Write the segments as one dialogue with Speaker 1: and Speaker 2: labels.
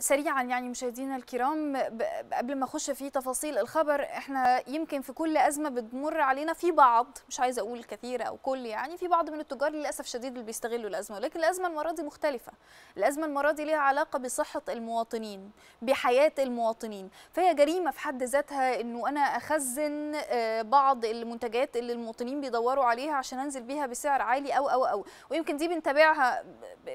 Speaker 1: سريعا يعني مشاهدينا الكرام قبل ما اخش في تفاصيل الخبر احنا يمكن في كل ازمه بتمر علينا في بعض مش عايزه اقول كثير او كل يعني في بعض من التجار للاسف شديد اللي بيستغلوا الازمه ولكن الازمه المره دي مختلفه الازمه المره دي ليها علاقه بصحه المواطنين بحياه المواطنين فهي جريمه في حد ذاتها انه انا اخزن آه، بعض المنتجات اللي المواطنين بيدوروا عليها عشان انزل بيها بسعر عالي او او او ويمكن دي بنتابعها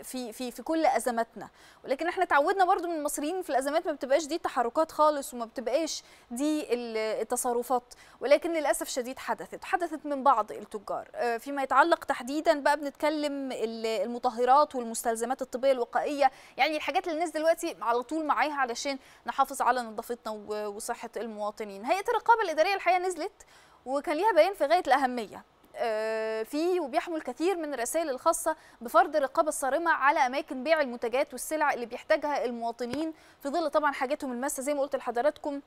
Speaker 1: في في في كل ازماتنا ولكن احنا اتعودنا برضو من المصريين في الازمات ما بتبقاش دي التحركات خالص وما بتبقاش دي التصرفات ولكن للاسف شديد حدثت حدثت من بعض التجار آه، فيما يتعلق تحديدا بقى بنتكلم المطهرات والمستلزمات الطبيه الوقائيه يعني الحاجات اللي الناس دلوقتي على طول معاها علشان نحافظ على نظافتنا وصحه المواطنين هيئه الرقابه الاداريه الحقيقه نزلت وكان ليها بيان في غايه الاهميه آه، فيه وبيحمل كثير من الرسائل الخاصة بفرض الرقابة الصارمة على أماكن بيع المنتجات والسلع اللي بيحتاجها المواطنين في ظل طبعا حاجتهم الماسة زي ما قلت لحضراتكم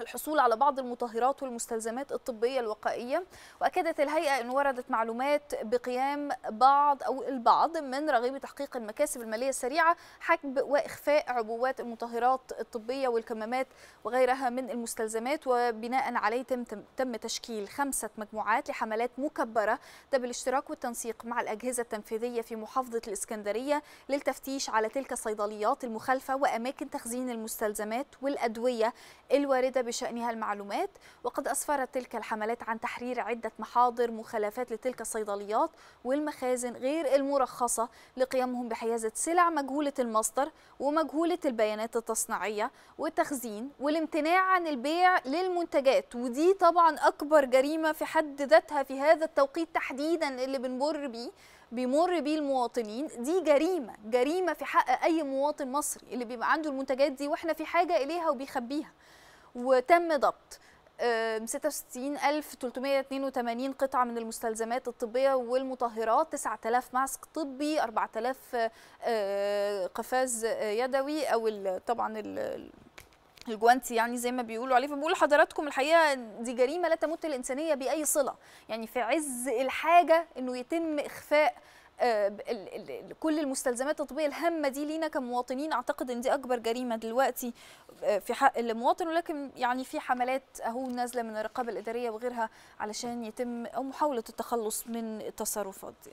Speaker 1: الحصول على بعض المطهرات والمستلزمات الطبية الوقائية وأكدت الهيئة أن وردت معلومات بقيام بعض أو البعض من رغيب تحقيق المكاسب المالية السريعة حجب وإخفاء عبوات المطهرات الطبية والكمامات وغيرها من المستلزمات وبناء عليه تم, تم تشكيل خمسة مجموعات لحملات مكبرة ده بالاشتراك والتنسيق مع الأجهزة التنفيذية في محافظة الإسكندرية للتفتيش على تلك الصيدليات المخالفة وأماكن تخزين المستلزمات والأدوية الواردة بشأنها المعلومات وقد أسفرت تلك الحملات عن تحرير عدة محاضر مخالفات لتلك الصيدليات والمخازن غير المرخصة لقيامهم بحيازة سلع مجهولة المصدر ومجهولة البيانات التصنيعية والتخزين والامتناع عن البيع للمنتجات ودي طبعا أكبر جريمة في حد ذاتها في هذا التوقيت تحديدا اللي بنمر بيه بيمر بيه المواطنين دي جريمة جريمة في حق أي مواطن مصري اللي بيبقى عنده المنتجات دي وإحنا في حاجة إليها وبيخبيها وتم ضبط 66382 قطعة من المستلزمات الطبية والمطهرات 9000 ماسك طبي 4000 آه، قفاز يدوي أو طبعا الجوانتي يعني زي ما بيقولوا عليه فبقول لحضراتكم الحقيقه دي جريمه لا تمت الانسانيه باي صله يعني في عز الحاجه انه يتم اخفاء آه، كل المستلزمات الطبيه الهامه دي لينا كمواطنين اعتقد ان دي اكبر جريمه دلوقتي آه، في حق المواطن ولكن يعني في حملات اهو نازله من الرقابه الاداريه وغيرها علشان يتم او محاوله التخلص من التصرفات دي